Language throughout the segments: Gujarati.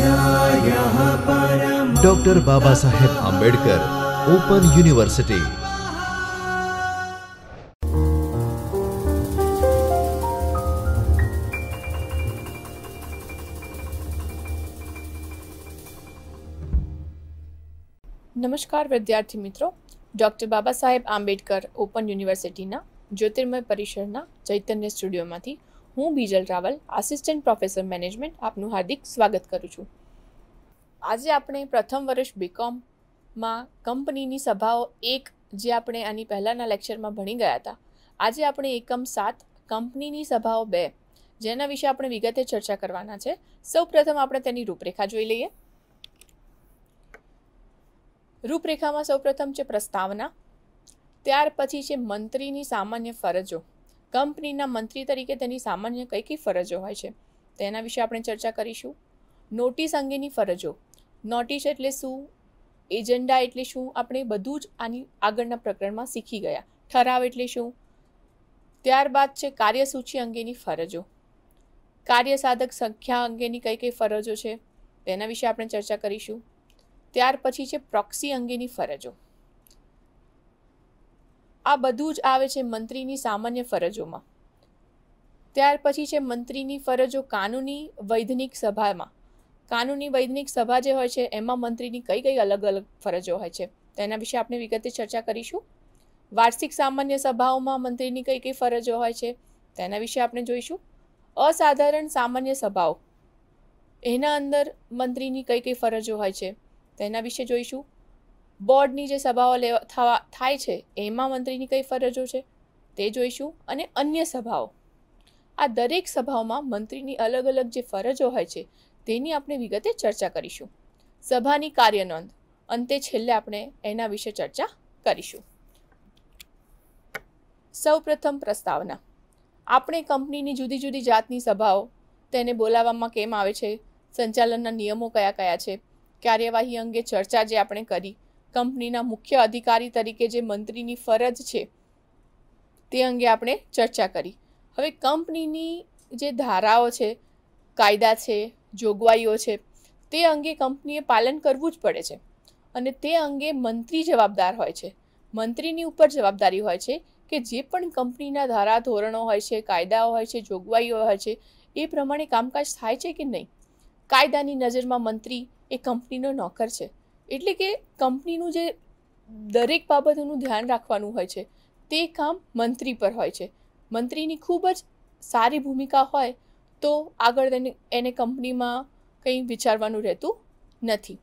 doctor Baba Saheb Ambedkar open university નમસ્કાર વિદ્યાર્થી મિત્રો ડૉક્ટર બાબા સાહેબ આંબેડકર ઓપન યુનિવર્સિટીના જ્યોતિર્મય પરિસરના ચૈતન્ય સ્ટુડિયોમાંથી હું Bijal Raval assistant professor management આપનું હાર્દિક સ્વાગત કરું છું આજે આપણે પ્રથમ વર્ષ બીકોમમાં કંપનીની સભાઓ એક જે આપણે આની પહેલાંના લેક્ચરમાં ભણી ગયા હતા આજે આપણે એકમ સાત કંપનીની સભાઓ બે જેના વિશે આપણે વિગતે ચર્ચા કરવાના છે સૌપ્રથમ આપણે તેની રૂપરેખા જોઈ લઈએ રૂપરેખામાં સૌપ્રથમ છે પ્રસ્તાવના ત્યાર પછી છે મંત્રીની સામાન્ય ફરજો કંપનીના મંત્રી તરીકે તેની સામાન્ય કઈ કઈ ફરજો હોય છે તેના વિશે આપણે ચર્ચા કરીશું નોટિસ અંગેની ફરજો નોટિસ એટલે શું એજન્ડા એટલે શું આપણે બધું જ આની આગળના પ્રકરણમાં શીખી ગયા ઠરાવ એટલે શું ત્યારબાદ છે કાર્યસૂચિ અંગેની ફરજો કાર્યસાધક સંખ્યા અંગેની કઈ કઈ ફરજો છે તેના વિશે આપણે ચર્ચા કરીશું ત્યાર પછી છે પ્રોક્સી અંગેની ફરજો આ બધું જ આવે છે મંત્રીની સામાન્ય ફરજોમાં ત્યાર પછી છે મંત્રીની ફરજો કાનૂની વૈધાનિક સભામાં કાનૂની વૈધાનિક સભા જે હોય છે એમાં મંત્રીની કઈ કઈ અલગ અલગ ફરજો હોય છે તેના વિશે આપણે વિગતે ચર્ચા કરીશું વાર્ષિક સામાન્ય સભાઓમાં મંત્રીની કઈ કઈ ફરજો હોય છે તેના વિશે આપણે જોઈશું અસાધારણ સામાન્ય સભાઓ એના અંદર મંત્રીની કઈ કઈ ફરજો હોય છે તેના વિશે જોઈશું બોર્ડની જે સભાઓ લેવા થવા થાય છે એમાં મંત્રીની કઈ ફરજો છે તે જોઈશું અને અન્ય સભાઓ આ દરેક સભાઓમાં મંત્રીની અલગ અલગ જે ફરજો હોય છે તેની આપણે વિગતે ચર્ચા કરીશું સભાની કાર્યનોંધ અંતે છેલ્લે આપણે એના વિશે ચર્ચા કરીશું સૌપ્રથમ પ્રસ્તાવના આપણે કંપનીની જુદી જુદી જાતની સભાઓ તેને બોલાવવામાં કેમ આવે છે સંચાલનના નિયમો કયા કયા છે કાર્યવાહી અંગે ચર્ચા જે આપણે કરી કંપનીના મુખ્ય અધિકારી તરીકે જે મંત્રીની ફરજ છે તે અંગે આપણે ચર્ચા કરી હવે કંપનીની જે ધારાઓ છે કાયદા છે જોગવાઈઓ છે તે અંગે કંપનીએ પાલન કરવું જ પડે છે અને તે અંગે મંત્રી જવાબદાર હોય છે મંત્રીની ઉપર જવાબદારી હોય છે કે જે પણ કંપનીના ધારા ધોરણો હોય છે કાયદાઓ હોય છે જોગવાઈઓ હોય છે એ પ્રમાણે કામકાજ થાય છે કે નહીં કાયદાની નજરમાં મંત્રી એ કંપનીનો નોકર છે એટલે કે કંપનીનું જે દરેક બાબતોનું ધ્યાન રાખવાનું હોય છે તે કામ મંત્રી પર હોય છે મંત્રીની ખૂબ જ સારી ભૂમિકા હોય તો આગળ તેને એને કંપનીમાં કંઈ વિચારવાનું રહેતું નથી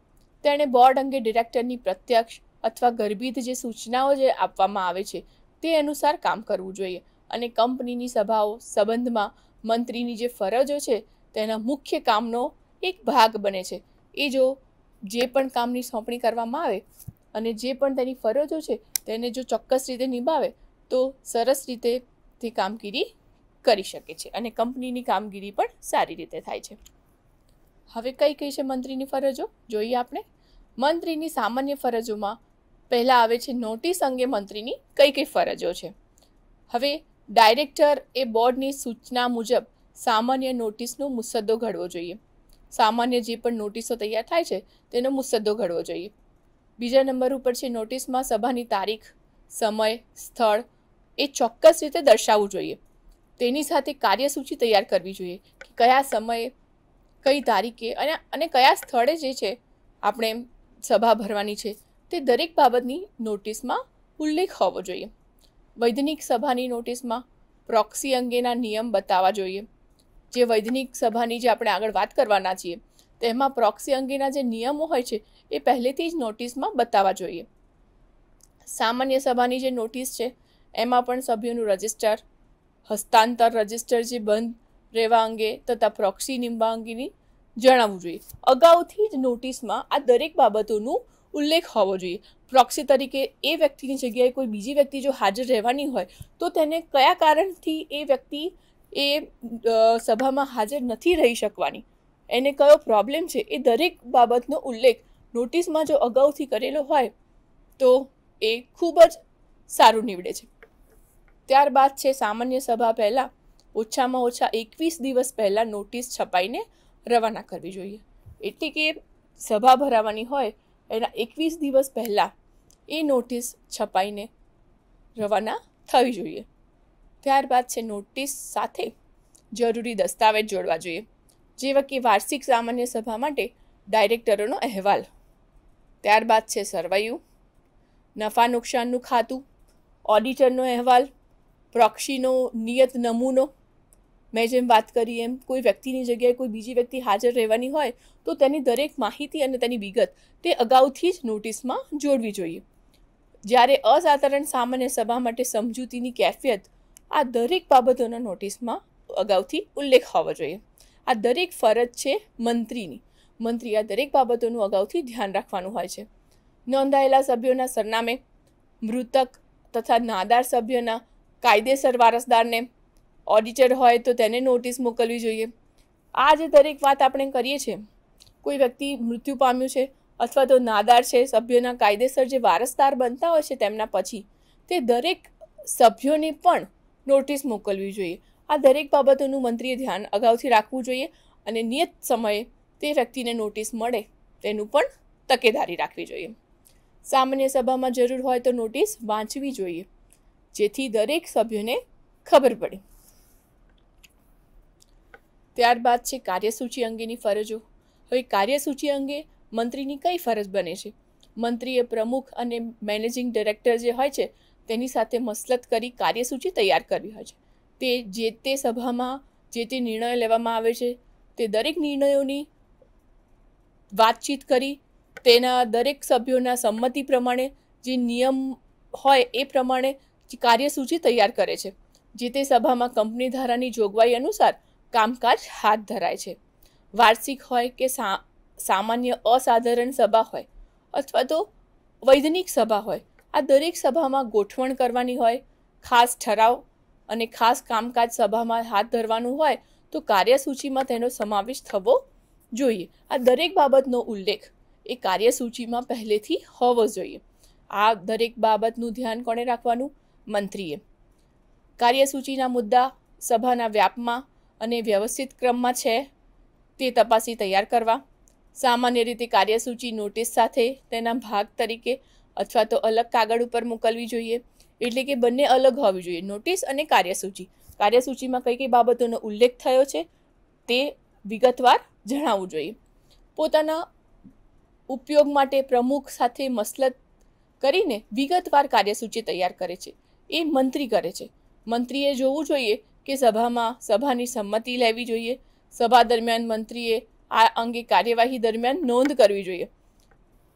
તેણે બોર્ડ અંગે ડિરેક્ટરની પ્રત્યક્ષ અથવા ગર્ભિત જે સૂચનાઓ જે આપવામાં આવે છે તે અનુસાર કામ કરવું જોઈએ અને કંપનીની સભાઓ સંબંધમાં મંત્રીની જે ફરજો છે તેના મુખ્ય કામનો એક ભાગ બને છે એ જો જે પણ કામની સોંપણી કરવામાં આવે અને જે પણ તેની ફરજો છે તેને જો ચોક્કસ રીતે નિભાવે તો સરસ રીતે તે કામગીરી કરી શકે છે અને કંપનીની કામગીરી પણ સારી રીતે થાય છે હવે કઈ કઈ છે મંત્રીની ફરજો જોઈએ આપણે મંત્રીની સામાન્ય ફરજોમાં પહેલાં આવે છે નોટિસ અંગે મંત્રીની કઈ કઈ ફરજો છે હવે ડાયરેક્ટર એ બોર્ડની સૂચના મુજબ સામાન્ય નોટિસનો મુસદ્દો ઘડવો જોઈએ સામાન્ય જે પણ નોટિસો તૈયાર થાય છે તેનો મુસદ્દો ઘડવો જોઈએ બીજા નંબર ઉપર છે નોટિસમાં સભાની તારીખ સમય સ્થળ એ ચોક્કસ રીતે દર્શાવવું જોઈએ તેની સાથે કાર્યસૂચિ તૈયાર કરવી જોઈએ કે કયા સમયે કઈ તારીખે અને અને કયા સ્થળે જે છે આપણે સભા ભરવાની છે તે દરેક બાબતની નોટિસમાં ઉલ્લેખ હોવો જોઈએ વૈધાનિક સભાની નોટિસમાં પ્રોક્સી અંગેના નિયમ બતાવવા જોઈએ જે વૈજ્ઞાનિક સભાની જે આપણે આગળ વાત કરવાના છીએ તેમાં પ્રોક્સી અંગેના જે નિયમો હોય છે એ પહેલેથી જ નોટિસમાં બતાવવા જોઈએ સામાન્ય સભાની જે નોટિસ છે એમાં પણ સભ્યોનું રજિસ્ટર હસ્તાંતર રજિસ્ટર જે બંધ રહેવા અંગે તથા પ્રોક્સી નિમવા અંગેની જણાવવું જોઈએ અગાઉથી જ નોટિસમાં આ દરેક બાબતોનું ઉલ્લેખ હોવો જોઈએ પ્રોક્સી તરીકે એ વ્યક્તિની જગ્યાએ કોઈ બીજી વ્યક્તિ જો હાજર રહેવાની હોય તો તેને કયા કારણથી એ વ્યક્તિ એ સભામાં હાજર નથી રહી શકવાની એને કયો પ્રોબ્લેમ છે એ દરેક બાબતનો ઉલ્લેખ નોટિસમાં જો અગાઉથી કરેલો હોય તો એ ખૂબ જ સારું નીવડે છે ત્યારબાદ છે સામાન્ય સભા પહેલાં ઓછામાં ઓછા એકવીસ દિવસ પહેલાં નોટિસ છપાઈને રવાના કરવી જોઈએ એટલે કે સભા ભરાવાની હોય એના એકવીસ દિવસ પહેલાં એ નોટિસ છપાઈને રવાના થવી જોઈએ ત્યારબાદ છે નોટિસ સાથે જરૂરી દસ્તાવેજ જોડવા જોઈએ જેવા કે વાર્ષિક સામાન્ય સભા માટે ડાયરેક્ટરોનો અહેવાલ ત્યારબાદ છે સરવૈયું નફા નુકસાનનું ખાતું ઓડિટરનો અહેવાલ પ્રોક્ષીનો નિયત નમૂનો મેં જેમ વાત કરી એમ કોઈ વ્યક્તિની જગ્યાએ કોઈ બીજી વ્યક્તિ હાજર રહેવાની હોય તો તેની દરેક માહિતી અને તેની વિગત તે અગાઉથી જ નોટિસમાં જોડવી જોઈએ જ્યારે અસાધારણ સામાન્ય સભા માટે સમજૂતીની કેફિયત આ દરેક બાબતોના નોટિસમાં અગાઉથી ઉલ્લેખ હોવો જોઈએ આ દરેક ફરજ છે મંત્રીની મંત્રી આ દરેક બાબતોનું અગાઉથી ધ્યાન રાખવાનું હોય છે નોંધાયેલા સભ્યોના સરનામે મૃતક તથા નાદાર સભ્યોના કાયદેસર વારસદારને ઓડિટર હોય તો તેને નોટિસ મોકલવી જોઈએ આ જે દરેક વાત આપણે કરીએ છીએ કોઈ વ્યક્તિ મૃત્યુ પામ્યું છે અથવા તો નાદાર છે સભ્યોના કાયદેસર જે વારસદાર બનતા હોય છે તેમના પછી તે દરેક સભ્યોને પણ નોટિસ મોકલવી જોઈએ આ દરેક બાબતોનું મંત્રીએ ધ્યાન અગાઉથી રાખવું જોઈએ અને નિયત સમયે તે વ્યક્તિને નોટિસ મળે તેનું પણ તકેદારી રાખવી જોઈએ સામાન્ય સભામાં જરૂર હોય તો નોટિસ વાંચવી જોઈએ જેથી દરેક સભ્યોને ખબર પડે ત્યારબાદ છે કાર્યસૂચિ અંગેની ફરજો હવે કાર્યસૂચિ અંગે મંત્રીની કઈ ફરજ બને છે મંત્રીએ પ્રમુખ અને મેનેજિંગ ડિરેક્ટર જે હોય છે તેની સાથે મસલત કરી કાર્યસૂચિ તૈયાર કરવી હોય છે તે જે તે સભામાં જે તે નિર્ણયો લેવામાં આવે છે તે દરેક નિર્ણયોની વાતચીત કરી તેના દરેક સભ્યોના સંમતિ પ્રમાણે જે નિયમ હોય એ પ્રમાણે કાર્યસૂચિ તૈયાર કરે છે જે તે સભામાં કંપની ધારાની જોગવાઈ અનુસાર કામકાજ હાથ ધરાય છે વાર્ષિક હોય કે સામાન્ય અસાધારણ સભા હોય અથવા તો વૈજ્ઞાનિક સભા હોય આ દરેક સભામાં ગોઠવણ કરવાની હોય ખાસ ઠરાવ અને ખાસ કામકાજ સભામાં હાથ ધરવાનું હોય તો કાર્યસૂચિમાં તેનો સમાવેશ થવો જોઈએ આ દરેક બાબતનો ઉલ્લેખ એ કાર્યસૂચિમાં પહેલેથી હોવો જોઈએ આ દરેક બાબતનું ધ્યાન કોણે રાખવાનું મંત્રીએ કાર્યસૂચિના મુદ્દા સભાના વ્યાપમાં અને વ્યવસ્થિત ક્રમમાં છે તે તપાસી તૈયાર કરવા સામાન્ય રીતે કાર્યસૂચિ નોટિસ સાથે તેના ભાગ તરીકે અથવા તો અલગ કાગળ ઉપર મોકલવી જોઈએ એટલે કે બંને અલગ હોવી જોઈએ નોટિસ અને કાર્યસૂચિ કાર્યસૂચિમાં કઈ કઈ બાબતોનો ઉલ્લેખ થયો છે તે વિગતવાર જણાવવું જોઈએ પોતાના ઉપયોગ માટે પ્રમુખ સાથે મસલત કરીને વિગતવાર કાર્યસૂચિ તૈયાર કરે છે એ મંત્રી કરે છે મંત્રીએ જોવું જોઈએ કે સભામાં સભાની સંમતિ લેવી જોઈએ સભા દરમિયાન મંત્રીએ આ અંગે કાર્યવાહી દરમિયાન નોંધ કરવી જોઈએ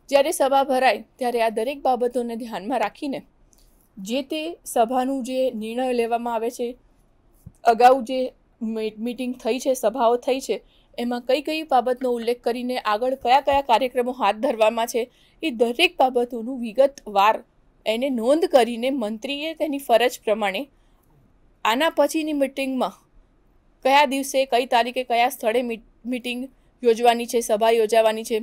જ્યારે સભા ભરાય ત્યારે આ દરેક બાબતોને ધ્યાનમાં રાખીને જે તે સભાનું જે નિર્ણય લેવામાં આવે છે અગાઉ જે મીટિંગ થઈ છે સભાઓ થઈ છે એમાં કઈ કઈ બાબતનો ઉલ્લેખ કરીને આગળ કયા કયા કાર્યક્રમો હાથ ધરવામાં છે એ દરેક બાબતોનું વિગતવાર એને નોંધ કરીને મંત્રીએ તેની ફરજ પ્રમાણે આના પછીની મીટિંગમાં કયા દિવસે કઈ તારીખે કયા સ્થળે મિટિંગ યોજવાની છે સભા યોજાવાની છે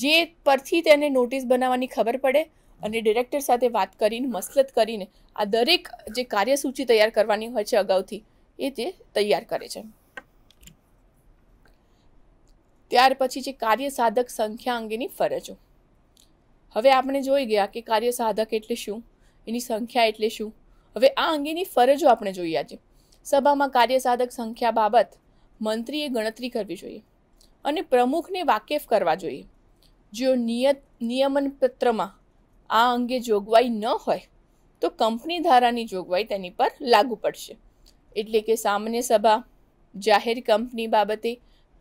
જે પરથી તેને નોટિસ બનાવવાની ખબર પડે અને ડિરેક્ટર સાથે વાત કરીને મસલત કરીને આ દરેક જે કાર્યસૂચિ તૈયાર કરવાની હોય છે અગાઉથી એ તે તૈયાર કરે છે ત્યાર પછી જે કાર્ય સાધક સંખ્યા અંગેની ફરજો હવે આપણે જોઈ ગયા કે કાર્ય સાધક એટલે શું એની સંખ્યા એટલે શું હવે આ અંગેની ફરજો આપણે જોઈએ આજે સભામાં કાર્ય સાધક સંખ્યા બાબત મંત્રીએ ગણતરી કરવી જોઈએ અને પ્રમુખને વાકેફ કરવા જોઈએ જો નિયત નિયમન પત્રમાં આ અંગે જોગવાઈ ન હોય તો કંપની ધારાની જોગવાઈ તેની પર લાગુ પડશે એટલે કે સામાન્ય સભા જાહેર કંપની બાબતે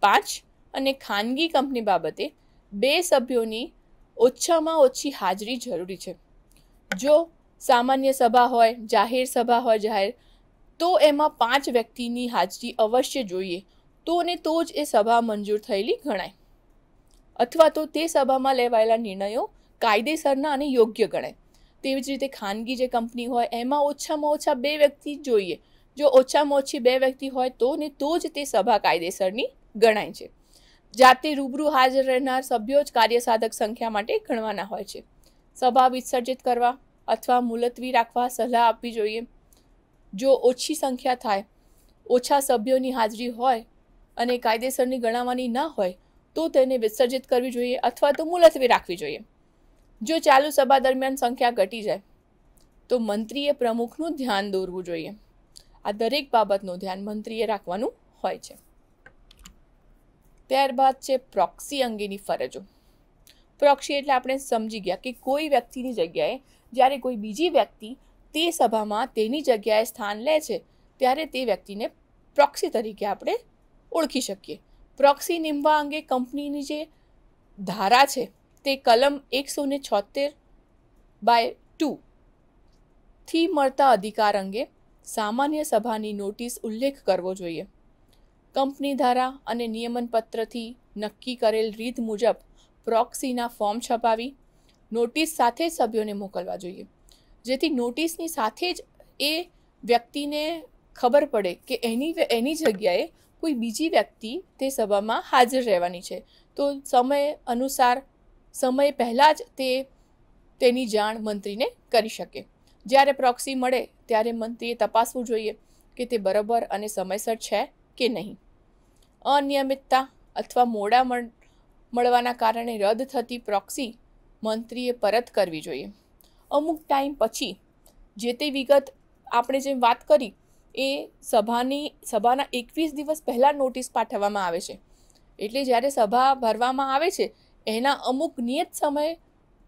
પાંચ અને ખાનગી કંપની બાબતે બે સભ્યોની ઓછામાં ઓછી હાજરી જરૂરી છે જો સામાન્ય સભા હોય જાહેર સભા હોય જાહેર તો એમાં પાંચ વ્યક્તિની હાજરી અવશ્ય જોઈએ તો અને તો જ એ સભા મંજૂર થયેલી ગણાય અથવા તો તે સભામાં લેવાયેલા નિર્ણયો કાયદેસરના અને યોગ્ય ગણાય તેવી જ રીતે ખાનગી જે કંપની હોય એમાં ઓછામાં ઓછા બે વ્યક્તિ જોઈએ જો ઓછામાં ઓછી બે વ્યક્તિ હોય તો ને તો જ તે સભા કાયદેસરની ગણાય છે જાતે રૂબરૂ હાજર રહેનાર સભ્યો જ કાર્યસાધક સંખ્યા માટે ગણવાના હોય છે સભા વિસર્જિત કરવા અથવા મુલતવી રાખવા સલાહ આપવી જોઈએ જો ઓછી સંખ્યા થાય ઓછા સભ્યોની હાજરી હોય અને કાયદેસરની ગણાવવાની ન હોય તો તેને વિસર્જિત કરવી જોઈએ અથવા તો મુલતવી રાખવી જોઈએ જો ચાલુ સભા દરમિયાન સંખ્યા ઘટી જાય તો મંત્રીએ પ્રમુખનું ધ્યાન દોરવું જોઈએ આ દરેક બાબતનું ધ્યાન મંત્રીએ રાખવાનું હોય છે ત્યારબાદ છે પ્રોક્સી અંગેની ફરજો પ્રોક્સી એટલે આપણે સમજી ગયા કે કોઈ વ્યક્તિની જગ્યાએ જ્યારે કોઈ બીજી વ્યક્તિ તે સભામાં તેની જગ્યાએ સ્થાન લે છે ત્યારે તે વ્યક્તિને પ્રોક્સી તરીકે આપણે ઓળખી શકીએ પ્રોક્સી નીમવા અંગે કંપનીની જે ધારા છે તે કલમ એકસો ને છોતેર બાય ટુ થી મળતા અધિકાર અંગે સામાન્ય સભાની નોટિસ ઉલ્લેખ કરવો જોઈએ કંપની ધારા અને નિયમનપત્રથી નક્કી કરેલ રીત મુજબ પ્રોક્સીના ફોર્મ છપાવી નોટિસ સાથે જ સભ્યોને મોકલવા જોઈએ જેથી નોટિસની સાથે જ એ વ્યક્તિને ખબર પડે કે એની એની જગ્યાએ કોઈ બીજી વ્યક્તિ તે સભામાં હાજર રહેવાની છે તો સમય અનુસાર સમય પહેલાં જ તે તેની જાણ મંત્રીને કરી શકે જ્યારે પ્રોક્સી મળે ત્યારે મંત્રીએ તપાસવું જોઈએ કે તે બરાબર અને સમયસર છે કે નહીં અનિયમિતતા અથવા મોડા મળવાના કારણે રદ થતી પ્રોક્સી મંત્રીએ પરત કરવી જોઈએ અમુક ટાઈમ પછી જે તે વિગત આપણે જેમ વાત કરી એ સભાની સભાના એકવીસ દિવસ પહેલાં નોટિસ પાઠવવામાં આવે છે એટલે જ્યારે સભા ભરવામાં આવે છે એના અમુક નિયત સમય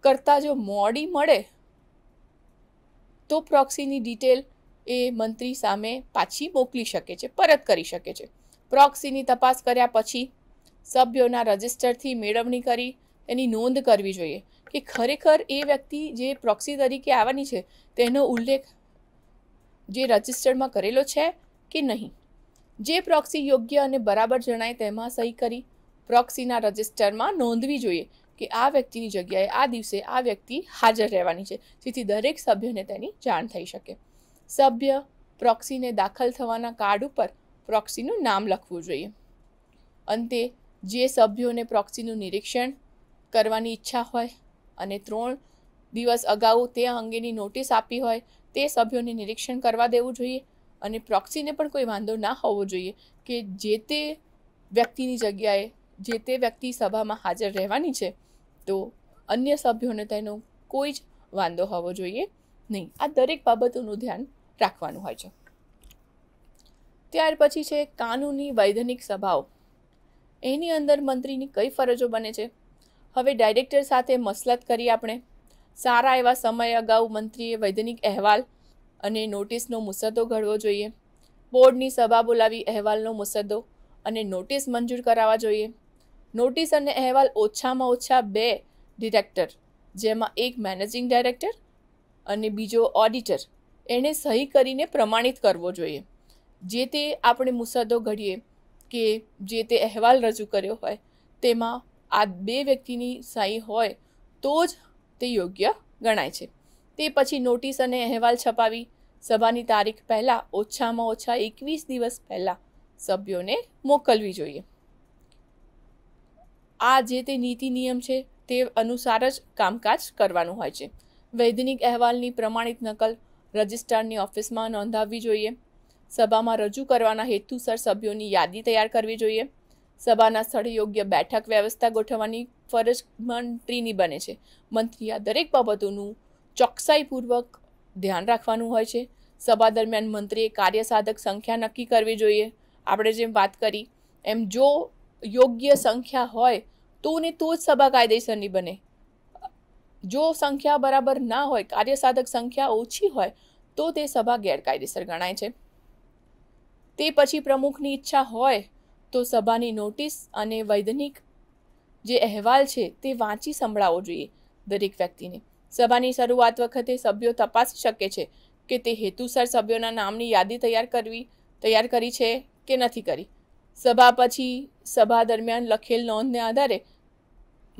કરતાં જો મોડી મળે તો પ્રોક્સીની ડિટેલ એ મંત્રી સામે પાછી મોકલી શકે છે પરત કરી શકે છે પ્રોક્સીની તપાસ કર્યા પછી સભ્યોના રજિસ્ટરથી મેળવણી કરી એની નોંધ કરવી જોઈએ કે ખરેખર એ વ્યક્તિ જે પ્રોક્સી તરીકે આવવાની છે તેનો ઉલ્લેખ જે રજિસ્ટરમાં કરેલો છે કે નહીં જે પ્રોક્સી યોગ્ય અને બરાબર જણાય તેમાં સહી કરી પ્રોક્સીના રજિસ્ટરમાં નોંધવી જોઈએ કે આ વ્યક્તિની જગ્યાએ આ દિવસે આ વ્યક્તિ હાજર રહેવાની છે જેથી દરેક સભ્યને તેની જાણ થઈ શકે સભ્ય પ્રોક્સીને દાખલ થવાના કાર્ડ ઉપર પ્રોક્સીનું નામ લખવું જોઈએ અંતે જે સભ્યોને પ્રોક્સીનું નિરીક્ષણ કરવાની ઈચ્છા હોય અને ત્રણ દિવસ અગાઉ તે અંગેની નોટિસ આપી હોય તે સભ્યોને નિરીક્ષણ કરવા દેવું જોઈએ અને પ્રોક્સીને પણ કોઈ વાંધો ના હોવો જોઈએ કે જે તે વ્યક્તિની જગ્યાએ જે તે વ્યક્તિ સભામાં હાજર રહેવાની છે તો અન્ય સભ્યોને તેનો કોઈ જ વાંધો હોવો જોઈએ નહીં આ દરેક બાબતોનું ધ્યાન રાખવાનું હોય છે ત્યાર પછી છે કાનૂની વૈધનિક સભાઓ એની અંદર મંત્રીની કઈ ફરજો બને છે હવે ડાયરેક્ટર સાથે મસલત કરી આપણે સારા એવા સમય અગાઉ મંત્રીએ વૈજ્ઞાનિક અહેવાલ અને નોટિસનો મુસદ્દો ઘડવો જોઈએ બોર્ડની સભા બોલાવી અહેવાલનો મુસદ્દો અને નોટિસ મંજૂર કરાવવા જોઈએ નોટિસ અને અહેવાલ ઓછામાં ઓછા બે ડિરેક્ટર જેમાં એક મેનેજિંગ ડાયરેક્ટર અને બીજો ઓડિટર એણે સહી કરીને પ્રમાણિત કરવો જોઈએ જે તે આપણે મુસદ્દો ઘડીએ કે જે તે અહેવાલ રજૂ કર્યો હોય તેમાં આ બે વ્યક્તિની સહી હોય તો જ તે યોગ્ય ગણાય છે તે પછી નોટિસ અને અહેવાલ છપાવી સભાની તારીખ પહેલાં ઓછામાં ઓછા એકવીસ દિવસ પહેલાં સભ્યોને મોકલવી જોઈએ આ જે તે નીતિ નિયમ છે તે અનુસાર જ કામકાજ કરવાનું હોય છે વૈજ્ઞાનિક અહેવાલની પ્રમાણિત નકલ રજિસ્ટ્રારની ઓફિસમાં નોંધાવવી જોઈએ સભામાં રજૂ કરવાના હેતુસર સભ્યોની યાદી તૈયાર કરવી જોઈએ સભાના સ્થળે યોગ્ય બેઠક વ્યવસ્થા ગોઠવવાની ફરજ મંત્રીની બને છે મંત્રી આ દરેક બાબતોનું ચોકસાઈપૂર્વક ધ્યાન રાખવાનું હોય છે સભા દરમિયાન મંત્રીએ કાર્યસાધક સંખ્યા નક્કી કરવી જોઈએ આપણે જેમ વાત કરી એમ જો યોગ્ય સંખ્યા હોય તો ને તો જ સભા કાયદેસરની બને જો સંખ્યા બરાબર ના હોય કાર્યસાધક સંખ્યા ઓછી હોય તો તે સભા ગેરકાયદેસર ગણાય છે તે પછી પ્રમુખની ઈચ્છા હોય તો સભાની નોટિસ અને વૈધાનિક જે અહેવાલ છે તે વાંચી સંભળાવવો જોઈએ દરેક વ્યક્તિને સભાની શરૂઆત વખતે સભ્યો તપાસી શકે છે કે તે હેતુસર સભ્યોના નામની યાદી તૈયાર કરવી તૈયાર કરી છે કે નથી કરી સભા પછી સભા દરમિયાન લખેલ નોંધને આધારે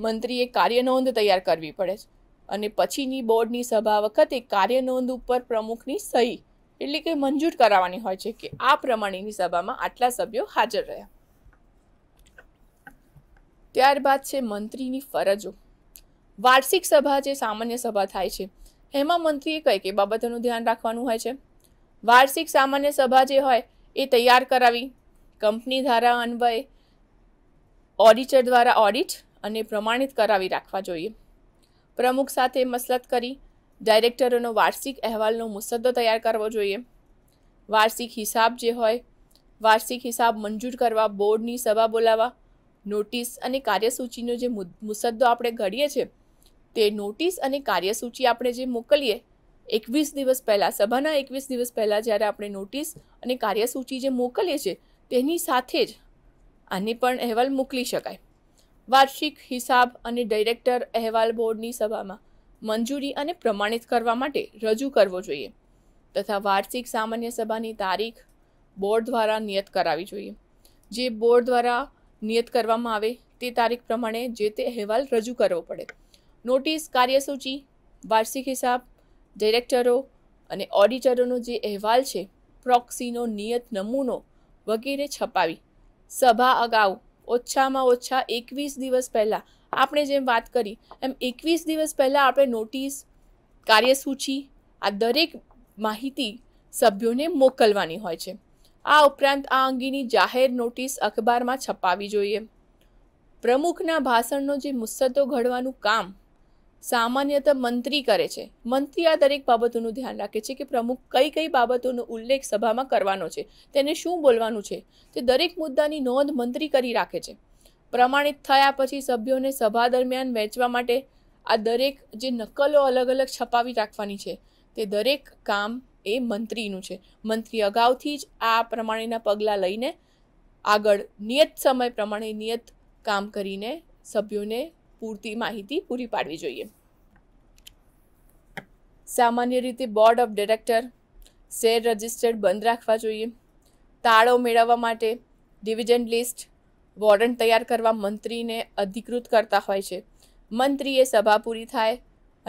મંત્રીએ કાર્યનોંધ તૈયાર કરવી પડે છે અને પછીની બોર્ડની સભા વખતે કાર્યનોંધ ઉપર પ્રમુખની સહી એટલે કે મંજૂર કરાવવાની હોય છે કે આ પ્રમાણેની સભામાં આટલા સભ્યો હાજર રહ્યા ત્યારબાદ છે મંત્રીની ફરજો વાર્ષિક સભા જે સામાન્ય સભા થાય છે એમાં મંત્રીએ કઈ કઈ બાબતોનું ધ્યાન રાખવાનું હોય છે વાર્ષિક સામાન્ય સભા જે હોય એ તૈયાર કરાવી કંપની ધારા અન્વયે ઓડિટર દ્વારા ઓડિટ અને પ્રમાણિત કરાવી રાખવા જોઈએ પ્રમુખ સાથે મસલત કરી ડાયરેક્ટરોનો વાર્ષિક અહેવાલનો મુસદ્દો તૈયાર કરવો જોઈએ વાર્ષિક હિસાબ જે હોય વાર્ષિક હિસાબ મંજૂર કરવા બોર્ડની સભા બોલાવવા નોટિસ અને કાર્યસૂચિનો જે મુસદ્દો આપણે ઘડીએ છીએ તે નોટિસ અને કાર્યસૂચિ આપણે જે મોકલીએ એકવીસ દિવસ પહેલાં સભાના એકવીસ દિવસ પહેલાં જ્યારે આપણે નોટિસ અને કાર્યસૂચિ જે મોકલીએ છીએ તેની સાથે જ આની પણ અહેવાલ મોકલી શકાય વાર્ષિક હિસાબ અને ડાયરેક્ટર અહેવાલ બોર્ડની સભામાં મંજૂરી અને પ્રમાણિત કરવા માટે રજૂ કરવો જોઈએ તથા વાર્ષિક સામાન્ય સભાની તારીખ બોર્ડ દ્વારા નિયત કરાવી જોઈએ જે બોર્ડ દ્વારા નિયત કરવામાં આવે તે તારીખ પ્રમાણે જે તે અહેવાલ રજૂ કરવો પડે નોટિસ કાર્યસૂચિ વાર્ષિક હિસાબ ડિરેક્ટરો અને ઓડિટરોનો જે અહેવાલ છે પ્રોક્સીનો નિયત નમૂનો વગેરે છપાવી સભા અગાઉ ઓછામાં ઓછા એકવીસ દિવસ પહેલાં આપણે જેમ વાત કરી એમ એકવીસ દિવસ પહેલાં આપણે નોટિસ કાર્યસૂચિ આ દરેક માહિતી સભ્યોને મોકલવાની હોય છે આ ઉપરાંત આ અંગેની જાહેર નોટિસ અખબારમાં છપાવી જોઈએ પ્રમુખના ભાષણનો જે મુસદ્દો ઘડવાનું કામ સામાન્યત મંત્રી કરે છે મંત્રી આ દરેક બાબતોનું ધ્યાન રાખે છે કે પ્રમુખ કઈ કઈ બાબતોનો ઉલ્લેખ સભામાં કરવાનો છે તેને શું બોલવાનું છે તે દરેક મુદ્દાની નોંધ મંત્રી કરી રાખે છે પ્રમાણિત થયા પછી સભ્યોને સભા દરમિયાન વહેંચવા માટે આ દરેક જે નકલો અલગ અલગ છપાવી રાખવાની છે તે દરેક કામ એ મંત્રીનું છે મંત્રી અગાઉથી જ આ પ્રમાણેના પગલાં લઈને આગળ નિયત સમય પ્રમાણે નિયત કામ કરીને સભ્યોને પૂરતી માહિતી પૂરી પાડવી જોઈએ સામાન્ય રીતે board of director share registered બંધ રાખવા જોઈએ તાળો મેળવવા માટે ડિવિડન્ડ લિસ્ટ વોરંટ તૈયાર કરવા મંત્રીને અધિકૃત કરતા હોય છે મંત્રીએ સભા પૂરી થાય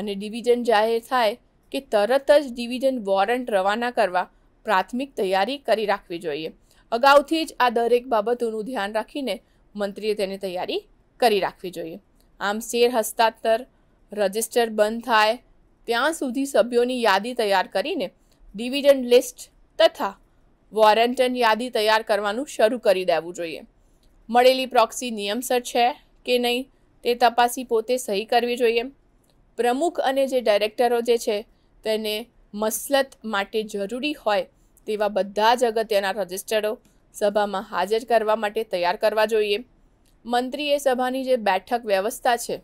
અને ડિવિઝન જાહેર થાય કે તરત જ ડિવિડન્ડ વોરંટ રવાના કરવા પ્રાથમિક તૈયારી કરી રાખવી જોઈએ અગાઉથી જ આ દરેક બાબતોનું ધ્યાન રાખીને મંત્રીએ તેની તૈયારી કરી રાખવી જોઈએ આમ શેર હસ્તાંતર રજિસ્ટર બંધ થાય ત્યાં સુધી સભ્યોની યાદી તૈયાર કરીને ડિવિડન્ડ લિસ્ટ તથા વોરંટન યાદી તૈયાર કરવાનું શરૂ કરી દેવું જોઈએ મળેલી પ્રોક્સી નિયમસર છે કે નહીં તે તપાસી પોતે સહી કરવી જોઈએ પ્રમુખ અને જે ડાયરેક્ટરો જે છે તેને મસલત માટે જરૂરી હોય તેવા બધા જ અગત્યના રજિસ્ટરો સભામાં હાજર કરવા માટે તૈયાર કરવા જોઈએ મંત્રીએ સભાની જે બેઠક વ્યવસ્થા છે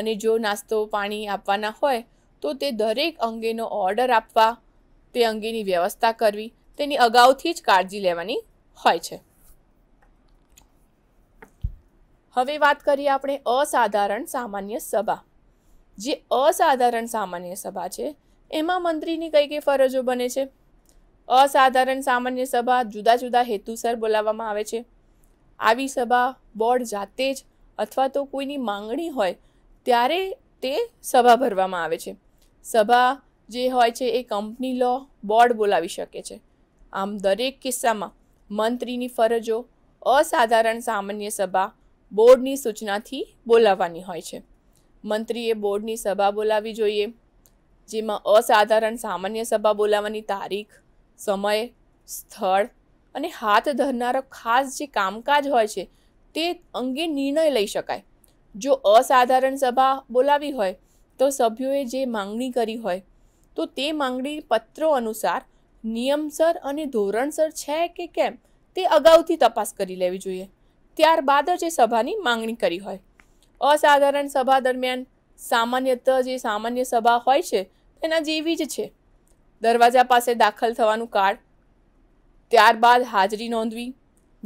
અને જો નાસ્તો પાણી આપવાના હોય તો તે દરેક અંગેનો ઓર્ડર આપવા તે અંગેની વ્યવસ્થા કરવી તેની અગાઉથી જ કાળજી લેવાની હોય છે હવે વાત કરીએ આપણે અસાધારણ સામાન્ય સભા જે અસાધારણ સામાન્ય સભા છે એમાં મંત્રીની કઈ કઈ ફરજો બને છે અસાધારણ સામાન્ય સભા જુદા જુદા હેતુસર બોલાવવામાં આવે છે આવી સભા બોર્ડ જાતે જ અથવા તો કોઈની માંગણી હોય ત્યારે તે સભા ભરવામાં આવે છે સભા જે હોય છે એ કંપની લો બોર્ડ બોલાવી શકે છે આમ દરેક કિસ્સામાં મંત્રીની ફરજો અસાધારણ સામાન્ય સભા બોર્ડની સૂચનાથી બોલાવવાની હોય છે મંત્રીએ બોર્ડની સભા બોલાવવી જોઈએ જેમાં અસાધારણ સામાન્ય સભા બોલાવવાની તારીખ સમય સ્થળ અને હાથ ધરનારો ખાસ જે કામકાજ હોય છે તે અંગે નિર્ણય લઈ શકાય જો અસાધારણ સભા બોલાવી હોય તો સભ્યોએ જે માંગણી કરી હોય તો તે માંગણી પત્રો અનુસાર નિયમસર અને ધોરણસર છે કે કેમ તે અગાઉથી તપાસ કરી લેવી જોઈએ ત્યારબાદ જ એ સભાની માંગણી કરી હોય અસાધારણ સભા દરમિયાન સામાન્યત જે સામાન્ય સભા હોય છે તેના જેવી જ છે દરવાજા પાસે દાખલ થવાનું કાર્ડ ત્યારબાદ હાજરી નોંધવી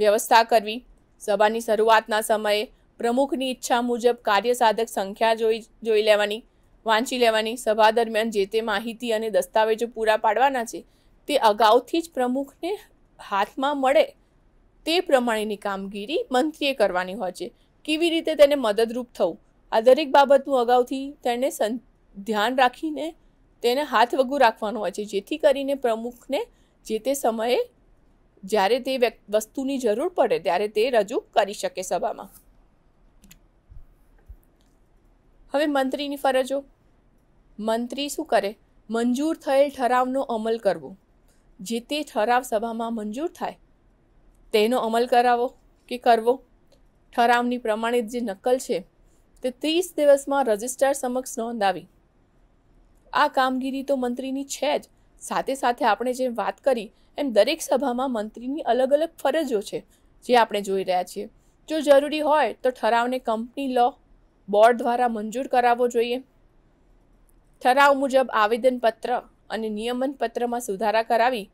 વ્યવસ્થા કરવી સભાની શરૂઆતના સમયે પ્રમુખની ઈચ્છા મુજબ કાર્યસાધક સંખ્યા જોઈ જોઈ લેવાની વાંચી લેવાની સભા દરમિયાન જે તે માહિતી અને દસ્તાવેજો પૂરા પાડવાના છે તે અગાઉથી જ પ્રમુખને હાથમાં મળે તે પ્રમાણેની કામગીરી મંત્રીએ કરવાની હોય છે કેવી રીતે તેને મદદરૂપ થવું આ દરેક બાબતનું અગાઉથી તેણે ધ્યાન રાખીને તેને હાથ વગું રાખવાનું હોય છે જેથી કરીને પ્રમુખને જે તે સમયે જ્યારે તે વસ્તુની જરૂર પડે ત્યારે તે રજૂ કરી શકે સભામાં હવે મંત્રીની ફરજો મંત્રી શું કરે મંજૂર થયેલ ઠરાવનો અમલ કરવો જે તે ઠરાવ સભામાં મંજૂર થાય તેનો અમલ કરાવો કે કરવો ઠરાવની પ્રમાણિત જે નકલ છે તે ત્રીસ દિવસમાં રજિસ્ટ્રાર સમક્ષ નોંધાવી આ કામગીરી તો મંત્રીની છે જ સાથે સાથે આપણે જેમ વાત કરી એમ દરેક સભામાં મંત્રીની અલગ અલગ ફરજો છે જે આપણે જોઈ રહ્યા છીએ જો જરૂરી હોય તો ઠરાવને કંપની લો બોર્ડ દ્વારા મંજૂર કરાવવો જોઈએ ઠરાવ મુજબ આવેદનપત્ર અને નિયમન પત્રમાં સુધારા કરાવી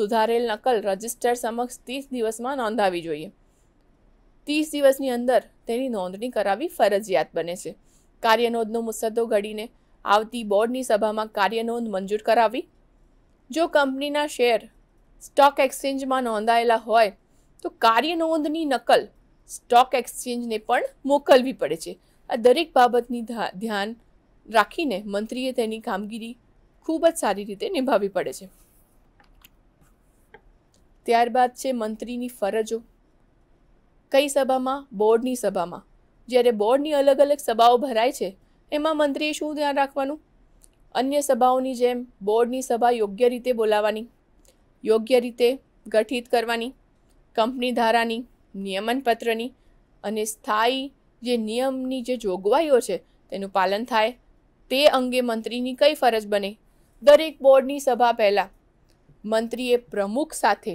સુધારેલ નકલ રજિસ્ટર સમક્ષ ત્રીસ દિવસમાં નોંધાવી જોઈએ ત્રીસ દિવસની અંદર તેની નોંધણી કરાવવી ફરજિયાત બને છે કાર્યનોંધનો મુસદ્દો ઘડીને આવતી બોર્ડની સભામાં કાર્યનોંધ મંજૂર કરાવી જો કંપનીના શેર સ્ટોક એક્સચેન્જમાં નોંધાયેલા હોય તો કાર્યનોંધની નકલ સ્ટોક એક્સચેન્જને પણ મોકલવી પડે છે આ દરેક બાબતની ધ્યાન રાખીને મંત્રીએ તેની કામગીરી ખૂબ જ સારી રીતે નિભાવવી પડે છે ત્યારબાદ છે મંત્રીની ફરજો કઈ સભામાં બોર્ડની સભામાં જ્યારે બોર્ડની અલગ અલગ સભાઓ ભરાય છે એમાં મંત્રીએ શું ધ્યાન રાખવાનું અન્ય સભાઓની જેમ બોર્ડની સભા યોગ્ય રીતે બોલાવવાની યોગ્ય રીતે ગઠિત કરવાની કંપની ધારાની નિયમનપત્રની અને સ્થાયી જે નિયમની જે જોગવાઈઓ છે તેનું પાલન થાય તે અંગે મંત્રીની કઈ ફરજ બને દરેક બોર્ડની સભા પહેલાં મંત્રીએ પ્રમુખ સાથે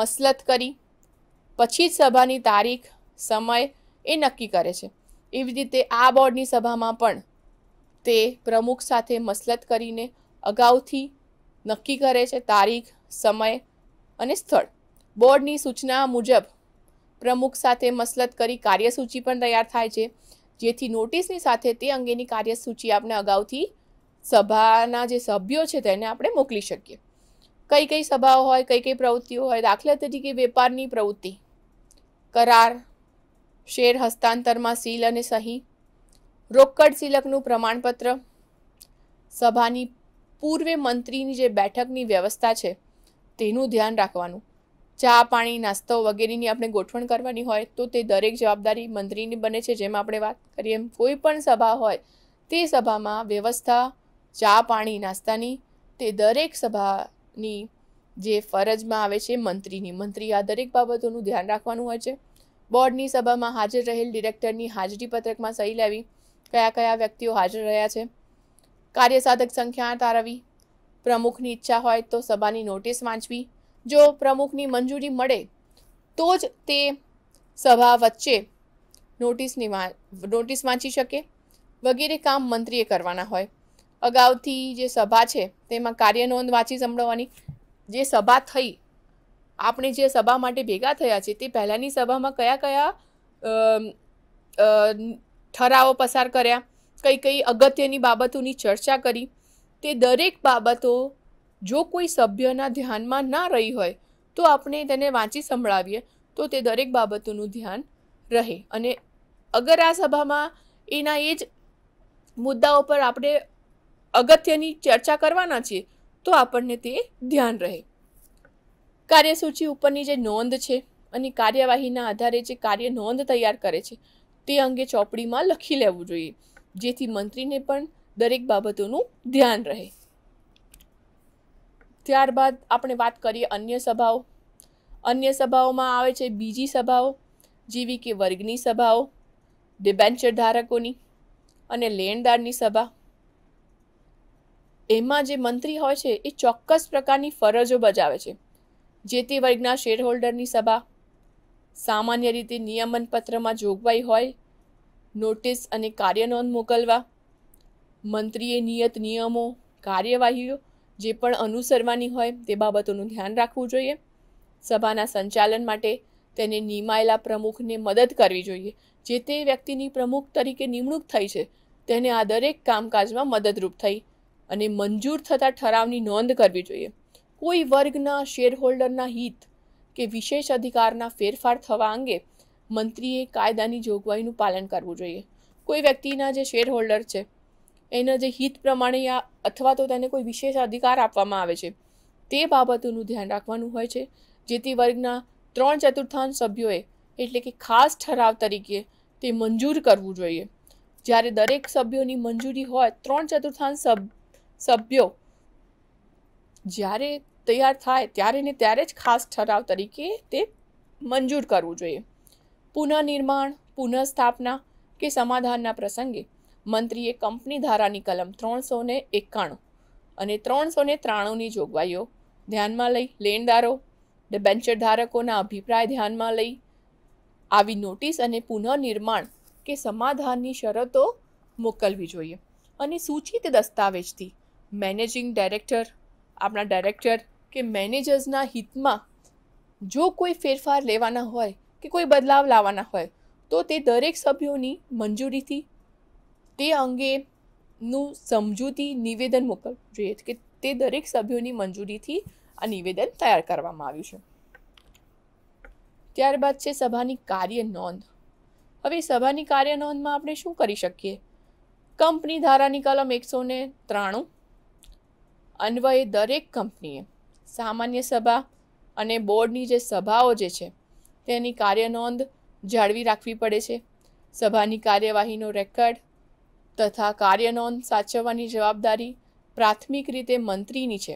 મસલત કરી પછી જ સભાની તારીખ સમય એ નક્કી કરે છે એવી રીતે આ બોર્ડની સભામાં પણ તે પ્રમુખ સાથે મસલત કરીને અગાઉથી નક્કી કરે છે તારીખ સમય અને સ્થળ બોર્ડની સૂચના મુજબ પ્રમુખ સાથે મસલત કરી કાર્યસૂચિ પણ તૈયાર થાય છે જેથી નોટિસની સાથે તે અંગેની કાર્યસૂચિ આપણે અગાઉથી સભાના જે સભ્યો છે તેને આપણે મોકલી શકીએ કઈ કઈ સભાઓ હોય કઈ કઈ પ્રવૃત્તિઓ હોય દાખલા તરીકે વેપારની પ્રવૃત્તિ કરાર શેર હસ્તાંતરમાં સીલ અને સહી રોકડ સિલકનું પ્રમાણપત્ર સભાની પૂર્વે મંત્રીની જે બેઠકની વ્યવસ્થા છે તેનું ધ્યાન રાખવાનું ચા પાણી નાસ્તો વગેરેની આપણે ગોઠવણ કરવાની હોય તો તે દરેક જવાબદારી મંત્રીની બને છે જેમ આપણે વાત કરીએ એમ કોઈ પણ સભા હોય તે સભામાં વ્યવસ્થા ચા પાણી નાસ્તાની તે દરેક સભાની જે ફરજમાં આવે છે મંત્રીની મંત્રી આ દરેક બાબતોનું ધ્યાન રાખવાનું હોય છે બોર્ડની સભામાં હાજર રહેલ ડિરેક્ટરની હાજરી પત્રકમાં સહી લેવી કયા કયા વ્યક્તિઓ હાજર રહ્યા છે કાર્યસાધક સંખ્યા તારવી પ્રમુખની ઈચ્છા હોય તો સભાની નોટિસ વાંચવી જો પ્રમુખની મંજૂરી મળે તો જ તે સભા વચ્ચે નોટિસની નોટિસ વાંચી શકે વગેરે કામ મંત્રીએ કરવાના હોય અગાઉથી જે સભા છે તેમાં કાર્ય નોંધ વાંચી સંભળવાની જે સભા થઈ આપણે જે સભા માટે ભેગા થયા છે તે પહેલાંની સભામાં કયા કયા ઠરાવો પસાર કર્યા કઈ કઈ અગત્યની બાબતોની ચર્ચા કરી તે દરેક બાબતો જો કોઈ સભ્યના ધ્યાનમાં ના રહી હોય તો આપણે તેને વાંચી સંભળાવીએ તો તે દરેક બાબતોનું ધ્યાન રહે અને અગર આ સભામાં એના એ જ મુદ્દાઓ પર આપણે અગત્યની ચર્ચા કરવાના છીએ તો આપણને તે ધ્યાન રહે કાર્યસૂચિ ઉપરની જે નોંધ છે અને કાર્યવાહીના આધારે જે કાર્ય નોંધ તૈયાર કરે છે તે અંગે ચોપડીમાં લખી લેવું જોઈએ જેથી મંત્રીને પણ દરેક બાબતોનું ધ્યાન રહે ત્યારબાદ આપણે વાત કરીએ અન્ય સભાઓ અન્ય સભાઓમાં આવે છે બીજી સભાઓ જેવી કે વર્ગની સભાઓ ડિબેન્ચર ધારકોની અને લેણદારની સભા એમાં જે મંત્રી હોય છે એ ચોક્કસ પ્રકારની ફરજો બજાવે છે જે તે વર્ગના શેરહોલ્ડરની સભા સામાન્ય રીતે નિયમન પત્રમાં જોગવાઈ હોય નોટિસ અને કાર્યનોંધ મોકલવા મંત્રીએ નિયત નિયમો કાર્યવાહીઓ જે પણ અનુસરવાની હોય તે બાબતોનું ધ્યાન રાખવું જોઈએ સભાના સંચાલન માટે તેને નિમાયેલા પ્રમુખને મદદ કરવી જોઈએ જે તે વ્યક્તિની પ્રમુખ તરીકે નિમણૂક થઈ છે તેને આ દરેક કામકાજમાં મદદરૂપ થઈ અને મંજૂર થતા ઠરાવની નોંધ કરવી જોઈએ કોઈ વર્ગના શેરહોલ્ડરના હિત કે વિશેષ અધિકારના ફેરફાર થવા અંગે મંત્રીએ કાયદાની જોગવાઈનું પાલન કરવું જોઈએ કોઈ વ્યક્તિના જે શેરહોલ્ડર છે એના જે હિત પ્રમાણે યા અથવા તો તેને કોઈ વિશેષ અધિકાર આપવામાં આવે છે તે બાબતોનું ધ્યાન રાખવાનું હોય છે જેથી વર્ગના ત્રણ ચતુર્થાંશ સભ્યોએ એટલે કે ખાસ ઠરાવ તરીકે તે મંજૂર કરવું જોઈએ જ્યારે દરેક સભ્યોની મંજૂરી હોય ત્રણ ચતુર્થાંશ સભ્ય સભ્યો જ્યારે તૈયાર થાય ત્યારે ને ત્યારે જ ખાસ ઠરાવ તરીકે તે મંજૂર કરવું જોઈએ પુનઃનિર્માણ પુનઃસ્થાપના કે સમાધાનના પ્રસંગે મંત્રીએ કંપની ધારાની કલમ ત્રણસો ને એકાણું અને ત્રણસો ને ત્રાણુંની જોગવાઈઓ ધ્યાનમાં લઈ લેણદારો ડેબેન્ચર ધારકોના અભિપ્રાય ધ્યાનમાં લઈ આવી નોટિસ અને પુનઃનિર્માણ કે સમાધાનની શરતો મોકલવી જોઈએ અને સૂચિત દસ્તાવેજથી મેનેજિંગ ડાયરેક્ટર આપણા ડાયરેક્ટર કે મેનેજર્સના હિતમાં જો કોઈ ફેરફાર લેવાના હોય કે કોઈ બદલાવ લાવવાના હોય તો તે દરેક સભ્યોની મંજૂરીથી તે અંગેનું સમજૂતી નિવેદન મોકલવું જોઈએ કે તે દરેક સભ્યોની મંજૂરીથી આ નિવેદન તૈયાર કરવામાં આવ્યું છે ત્યારબાદ છે સભાની કાર્ય નોંધ હવે સભાની કાર્ય નોંધમાં આપણે શું કરી શકીએ કંપની ધારાની કલમ એકસો ને ત્રાણું અન્વયે દરેક કંપનીએ સામાન્ય સભા અને બોર્ડની જે સભાઓ જે છે તેની કાર્યનોંધ જાળવી રાખવી પડે છે સભાની કાર્યવાહીનો રેકર્ડ તથા કાર્યનોંધ સાચવવાની જવાબદારી પ્રાથમિક રીતે મંત્રીની છે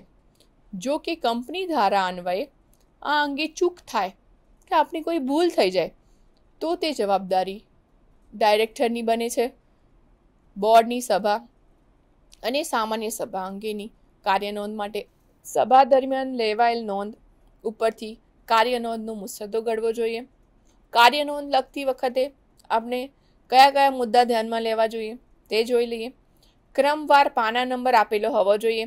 જો કે કંપની ધારા અન્વયે આ અંગે ચૂક થાય કે આપની કોઈ ભૂલ થઈ જાય તો તે જવાબદારી ડાયરેક્ટરની બને છે બોર્ડની સભા અને સામાન્ય સભા અંગેની કાર્ય નોંધ માટે સભા દરમિયાન લેવાયેલ નોંધ ઉપરથી કાર્યનોંધનો મુસદ્દો ઘડવો જોઈએ કાર્યનોંધ લખતી વખતે આપણે કયા કયા મુદ્દા ધ્યાનમાં લેવા જોઈએ તે જોઈ લઈએ ક્રમવાર પાના નંબર આપેલો હોવો જોઈએ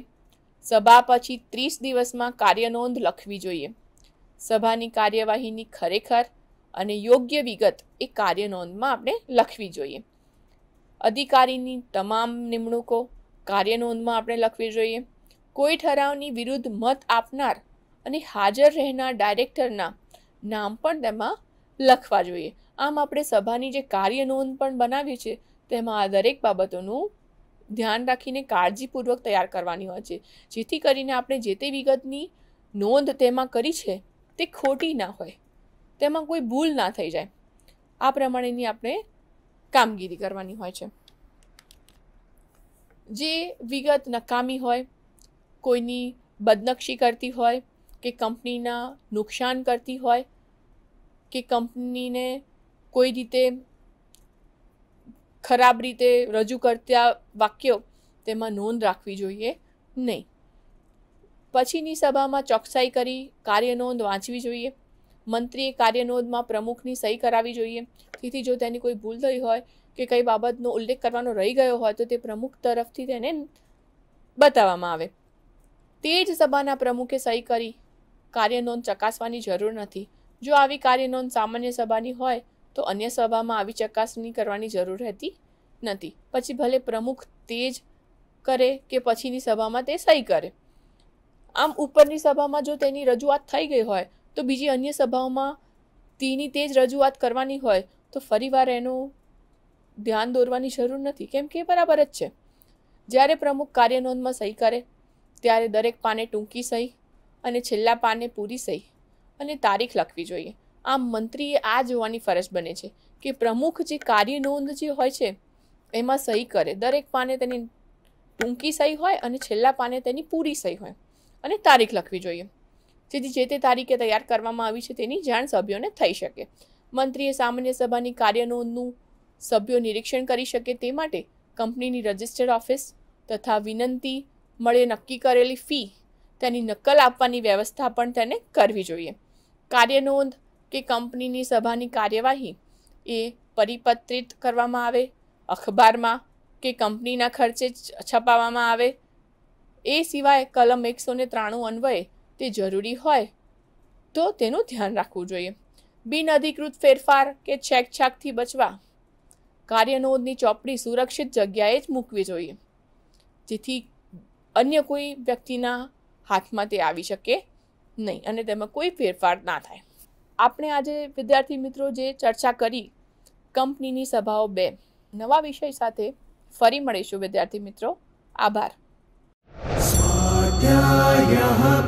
સભા પછી ત્રીસ દિવસમાં કાર્યનોંધ લખવી જોઈએ સભાની કાર્યવાહીની ખરેખર અને યોગ્ય વિગત એ કાર્યનોંધમાં આપણે લખવી જોઈએ અધિકારીની તમામ નિમણૂકો કાર્યનોંધમાં આપણે લખવી જોઈએ કોઈ ઠરાવની વિરુદ્ધ મત આપનાર અને હાજર રહેનાર ડાયરેક્ટરના નામ પણ તેમાં લખવા જોઈએ આમ આપણે સભાની જે કાર્ય નોંધ પણ બનાવી છે તેમાં આ દરેક બાબતોનું ધ્યાન રાખીને કાળજીપૂર્વક તૈયાર કરવાની હોય છે જેથી કરીને આપણે જે તે વિગતની નોંધ તેમાં કરી છે તે ખોટી ના હોય તેમાં કોઈ ભૂલ ના થઈ જાય આ પ્રમાણેની આપણે કામગીરી કરવાની હોય છે જે વિગત નકામી હોય કોઈની બદનક્ષી કરતી હોય કે કંપનીના નુકસાન કરતી હોય કે કંપનીને કોઈ રીતે ખરાબ રીતે રજૂ કરતા વાક્યો તેમાં નોંધ રાખવી જોઈએ નહીં પછીની સભામાં ચોકસાઈ કરી કાર્યનોંધ વાંચવી જોઈએ મંત્રીએ કાર્યનોંધમાં પ્રમુખની સહી કરાવી જોઈએ તેથી જો તેની કોઈ ભૂલ થઈ હોય કે કઈ બાબતનો ઉલ્લેખ કરવાનો રહી ગયો હોય તો તે પ્રમુખ તરફથી તેને બતાવવામાં આવે તે જ સભાના પ્રમુખે સહી કરી કાર્યનોંધ ચકાસવાની જરૂર નથી જો આવી કાર્યનોંધ સામાન્ય સભાની હોય તો અન્ય સભામાં આવી ચકાસણી કરવાની જરૂર રહેતી નથી પછી ભલે પ્રમુખ તે જ કરે કે પછીની સભામાં તે સહી કરે આમ ઉપરની સભામાં જો તેની રજૂઆત થઈ ગઈ હોય તો બીજી અન્ય સભાઓમાં તેની તે જ રજૂઆત કરવાની હોય તો ફરીવાર એનું ધ્યાન દોરવાની જરૂર નથી કેમ કે બરાબર જ છે જ્યારે પ્રમુખ કાર્યનોંધમાં સહી કરે ત્યારે દરેક પાને ટૂંકી સહી અને છેલ્લા પાને પૂરી સહી અને તારીખ લખવી જોઈએ આમ મંત્રીએ આ જોવાની ફરજ બને છે કે પ્રમુખ જે કાર્ય નોંધ જે હોય છે એમાં સહી કરે દરેક પાને તેની ટૂંકી સહી હોય અને છેલ્લા પાને તેની પૂરી સહી હોય અને તારીખ લખવી જોઈએ જેથી જે તે તારીખે તૈયાર કરવામાં આવી છે તેની જાણ સભ્યોને થઈ શકે મંત્રીએ સામાન્ય સભાની કાર્યનોંધનું સભ્યો નિરીક્ષણ કરી શકે તે માટે કંપનીની રજિસ્ટર્ડ ઓફિસ તથા વિનંતી મળે નક્કી કરેલી ફી તેની નકલ આપવાની વ્યવસ્થા પણ તેને કરવી જોઈએ કાર્યનોંધ કે કંપનીની સભાની કાર્યવાહી એ પરિપત્રિત કરવામાં આવે અખબારમાં કે કંપનીના ખર્ચે છપાવવામાં આવે એ સિવાય કલમ એકસો ને ત્રાણું અન્વયે તે જરૂરી હોય તો તેનું ધ્યાન રાખવું જોઈએ બિન અધિકૃત ફેરફાર કે છેકછાકથી બચવા કાર્યનોંધની ચોપડી સુરક્ષિત જગ્યાએ જ મૂકવી જોઈએ જેથી અન્ય કોઈ વ્યક્તિના હાથમાં તે આવી શકે નહીં અને તેમાં કોઈ ફેરફાર ના થાય આપણે આજે વિદ્યાર્થી મિત્રો જે ચર્ચા કરી કંપનીની સભાઓ બે નવા વિષય સાથે ફરી મળીશું વિદ્યાર્થી મિત્રો આભાર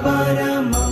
પરમા